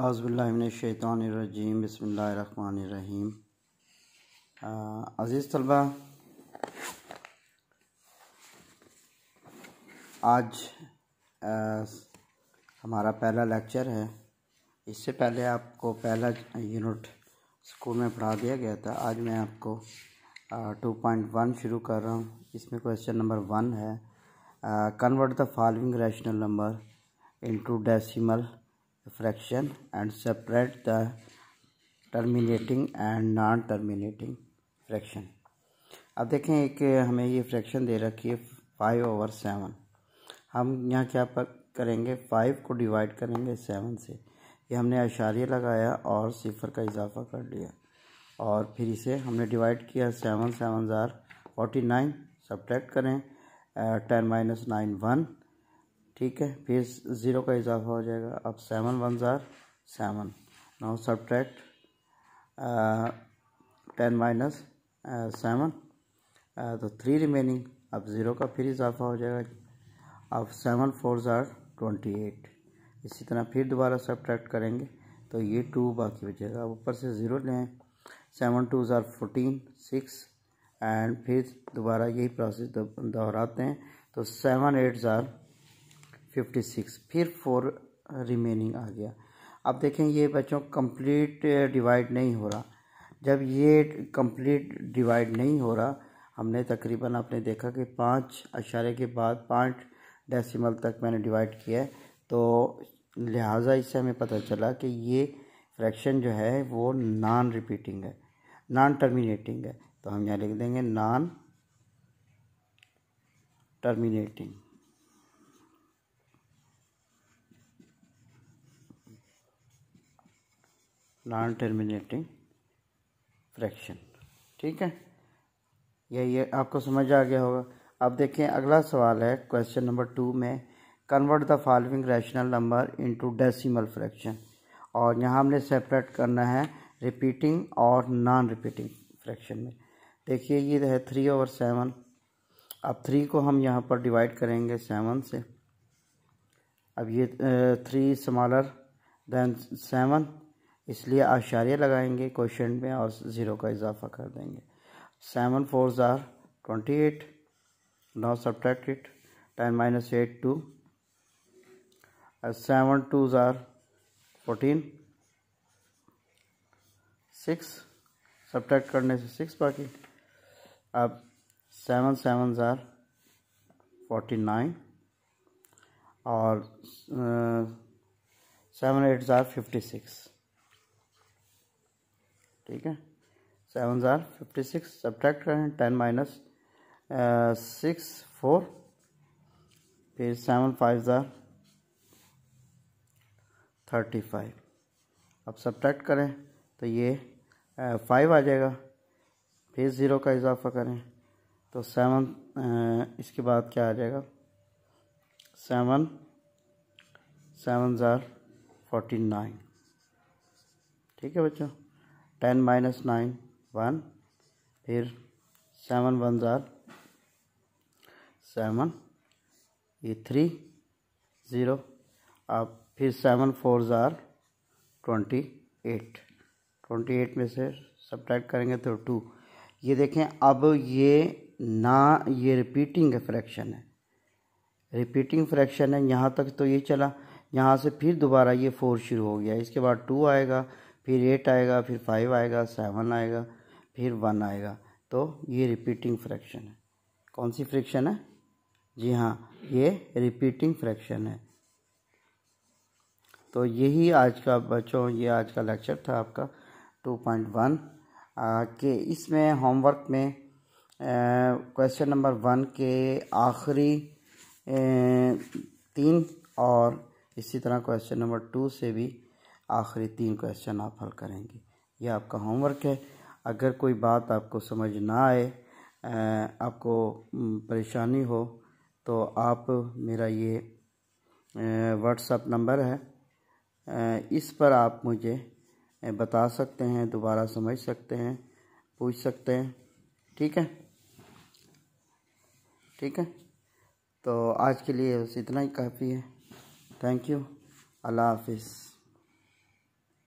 आज़बिल्लाशैतरजीम बसमीम अज़ीज़ तलबा आज आ, uh, हमारा पहला लेक्चर है इससे पहले आपको पहला यूनिट स्कूल में पढ़ा दिया गया था आज मैं आपको टू पॉइंट वन शुरू कर रहा हूँ इसमें क्वेश्चन नंबर वन है convert the following rational number into decimal fraction and separate the terminating and non terminating fraction अब देखें एक हमें ये फ्रैक्शन दे रखी है फाइव ओवर सेवन हम यहाँ क्या करेंगे फाइव को डिवाइड करेंगे सेवन से ये हमने अशारे लगाया और सिफर का इजाफा कर लिया और फिर इसे हमने डिवाइड किया सेवन सेवन ज़ार फोर्टी नाइन सब्ट्रैक्ट करें टेन माइनस नाइन वन ठीक है फिर ज़ीरो का इजाफा हो जाएगा अब सेवन वन ज़ार seven now subtract ten minus seven तो थ्री रिमेनिंग अब ज़ीरो का फिर इजाफा हो जाएगा अब सेवन फोर ज़ार ट्वेंटी एट इसी तरह फिर दोबारा सब्ट्रैक्ट करेंगे तो ये टू बाकी बचेगा अब ऊपर से ज़ीरो लें सेवन टू ज़ार फोटीन सिक्स एंड फिर दोबारा यही प्रोसेस दोहराते हैं तो सेवन एट ज़ार फिफ्टी सिक्स फिर फोर रिमेनिंग uh, आ गया अब देखें ये बच्चों कंप्लीट डिवाइड uh, नहीं हो रहा जब ये कंप्लीट डिवाइड नहीं हो रहा हमने तकरीबन आपने देखा कि पाँच अशारे के बाद पाँच डेसिमल तक मैंने डिवाइड किया है तो लिहाजा इससे हमें पता चला कि ये फ्रैक्शन जो है वो नॉन रिपीटिंग है नॉन टर्मिनेटिंग है तो हम यहाँ लिख देंगे non terminating non terminating fraction ठीक है यही आपको समझ आ गया होगा अब देखें अगला सवाल है क्वेश्चन नंबर टू में convert the following rational number into decimal fraction और यहाँ हमने सेपरेट करना है रिपीटिंग और नॉन रिपीटिंग फ्रैक्शन में देखिए ये है थ्री ओवर सेवन अब थ्री को हम यहाँ पर डिवाइड करेंगे सेवन से अब ये थ्री स्मॉलर दैन सेवन इसलिए आशार्य लगाएंगे क्वेश्चन में और ज़ीरो का इजाफा कर देंगे सेवन फोर ज़ार ट्वेंटी एट नौ subtract it ten minus eight two seven two ज़ार फोर्टीन सिक्स सब्ट्रैक्ट करने से सिक्स बाकी अब सेवन सेवन ज़ार फोर्टी नाइन और सेवन एट ज़ार फिफ्टी सिक्स ठीक है सेवन ज़ार फिफ्टी सिक्स सब्ट्रैक्ट करें टेन माइनस सिक्स फोर फिर सेवन फाइव ज़ार थर्टी फाइव अब सब्ट्रैक्ट करें तो ये फाइव uh, आ जाएगा फिर ज़ीरो का इजाफा करें तो सेवन uh, इसके बाद क्या आ जाएगा सेवन सेवन ज़ार फोर्टी नाइन ठीक है बच्चों टेन माइनस नाइन वन फिर सेवन वन ज़ार सेवन ये थ्री ज़ीरो अब फिर सेवन फोर ज़ार ट्वेंटी एट ट्वेंटी एट में से सब्ट्रैक्ट करेंगे तो टू ये देखें अब ये ना ये रिपीटिंग फ्रैक्शन है रिपीटिंग फ्रैक्शन है यहाँ तक तो ये चला यहाँ से फिर दोबारा ये फोर शुरू हो गया इसके बाद टू आएगा फिर एट आएगा फिर फाइव आएगा सेवन आएगा फिर वन आएगा तो ये रिपीटिंग फ्रैक्शन है कौन सी फ्रैक्शन है जी हाँ ये रिपीटिंग फ्रैक्शन है तो यही आज का बच्चों ये आज का लेक्चर था आपका टू पॉइंट वन के इसमें होमवर्क में क्वेश्चन नंबर वन के आखिरी तीन और इसी तरह क्वेश्चन नंबर टू से भी आखिरी तीन क्वेश्चन आप हल करेंगे ये आपका होमवर्क है अगर कोई बात आपको समझ ना आए आपको परेशानी हो तो आप मेरा ये व्हाट्सअप नंबर है इस पर आप मुझे बता सकते हैं दोबारा समझ सकते हैं पूछ सकते हैं ठीक है ठीक है तो आज के लिए बस इतना ही काफ़ी है थैंक यू अल्लाह हाफिज़